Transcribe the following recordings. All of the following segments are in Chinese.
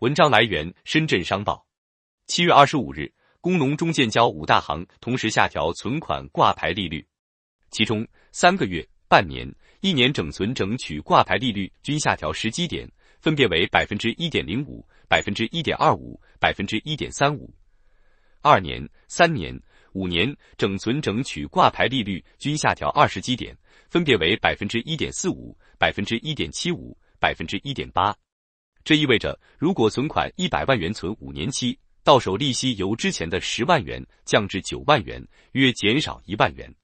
文章来源：深圳商报。七月二十五日，工农中建交五大行同时下调存款挂牌利率，其中三个月、半年、一年整存整取挂牌利率均下调十基点，分别为百分之一点零五、百分之一点二五、百分之一点三五；二年、三年、五年整存整取挂牌利率均下调二十基点，分别为百分之一点四五、百分之一点七五、百分之一点八。这意味着，如果存款一百万元存五年期，到手利息由之前的十万元降至九万元，约减少一万元。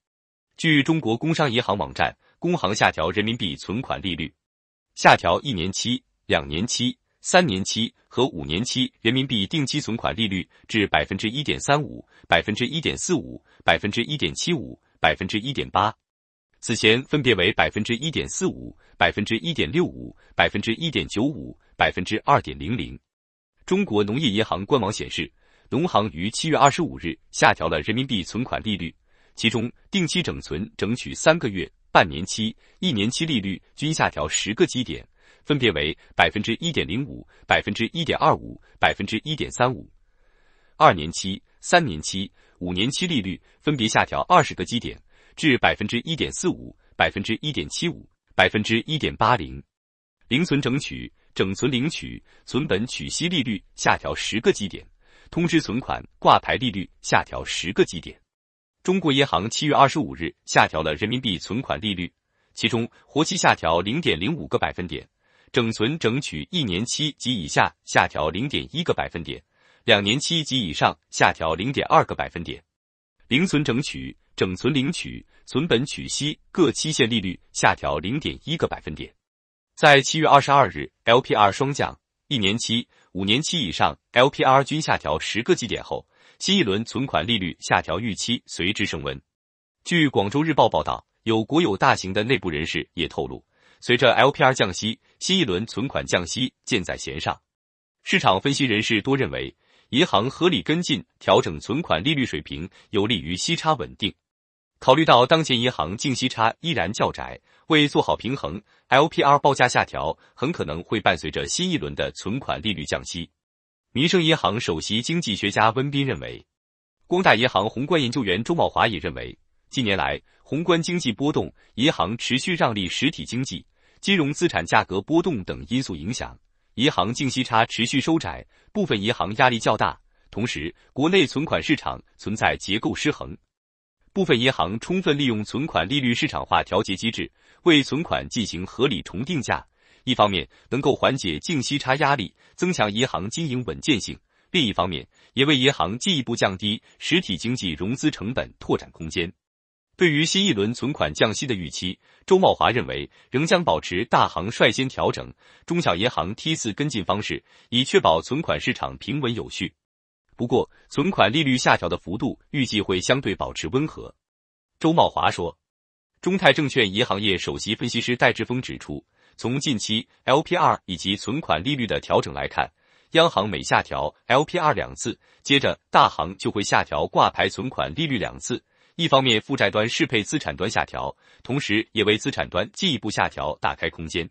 据中国工商银行网站，工行下调人民币存款利率，下调一年期、两年期、三年期和五年期人民币定期存款利率至百分之一点三五、百分之一点四五、百分之一点七五、百分之一点八。此前分别为百分之一点四五、百分之一点六五、百分之一点九五。百分之二点零零。中国农业银行官网显示，农行于七月二十五日下调了人民币存款利率，其中定期整存整取三个月、半年期、一年期利率均下调十个基点，分别为百分之一点零五、百分之一点二五、百分之一点三五；二年期、三年期、五年期利率分别下调二十个基点，至百分之一点四五、百分之一点七五、百分之一点八零。零存整取。整存领取、存本取息利率下调十个基点，通知存款挂牌利率下调十个基点。中国银行七月二十五日下调了人民币存款利率，其中活期下调零点零五个百分点，整存整取一年期及以下下调零点一个百分点，两年期及以上下调零点二个百分点。零存整取、整存领取、存本取息各期限利率下调零点一个百分点。在七月二十二日，LPR 双降，一年期、五年期以上 LPR 均下调十个基点后，新一轮存款利率下调预期随之升温。据广州日报报道，有国有大型的内部人士也透露，随着 LPR 降息，新一轮存款降息箭在弦上。市场分析人士多认为，银行合理跟进调整存款利率水平，有利于息差稳定。考虑到当前银行净息差依然较窄，为做好平衡，LPR 报价下调很可能会伴随着新一轮的存款利率降息。民生银行首席经济学家温彬认为，光大银行宏观研究员周茂华也认为，近年来宏观经济波动、银行持续让利实体经济、金融资产价格波动等因素影响，银行净息差持续收窄，部分银行压力较大。同时，国内存款市场存在结构失衡。部分银行充分利用存款利率市场化调节机制，为存款进行合理重定价，一方面能够缓解净息差压力，增强银行经营稳健性；另一方面，也为银行进一步降低实体经济融资成本拓展空间。对于新一轮存款降息的预期，周茂华认为仍将保持大行率先调整、中小银行梯次跟进方式，以确保存款市场平稳有序。不过，存款利率下调的幅度预计会相对保持温和，周茂华说。中泰证券银行业首席分析师戴志峰指出，从近期 LPR 以及存款利率的调整来看，央行每下调 LPR 两次，接着大行就会下调挂牌存款利率两次。一方面，负债端适配资产端下调，同时也为资产端进一步下调打开空间。